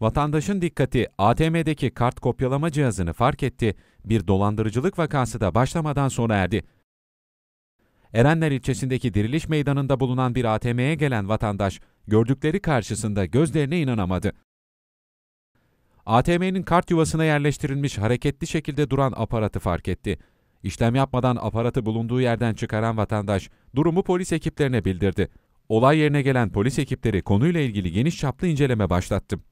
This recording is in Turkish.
Vatandaşın dikkati ATM'deki kart kopyalama cihazını fark etti. Bir dolandırıcılık vakası da başlamadan sona erdi. Erenler ilçesindeki diriliş meydanında bulunan bir ATM'ye gelen vatandaş gördükleri karşısında gözlerine inanamadı. ATM'nin kart yuvasına yerleştirilmiş hareketli şekilde duran aparatı fark etti. İşlem yapmadan aparatı bulunduğu yerden çıkaran vatandaş durumu polis ekiplerine bildirdi. Olay yerine gelen polis ekipleri konuyla ilgili geniş çaplı inceleme başlattı.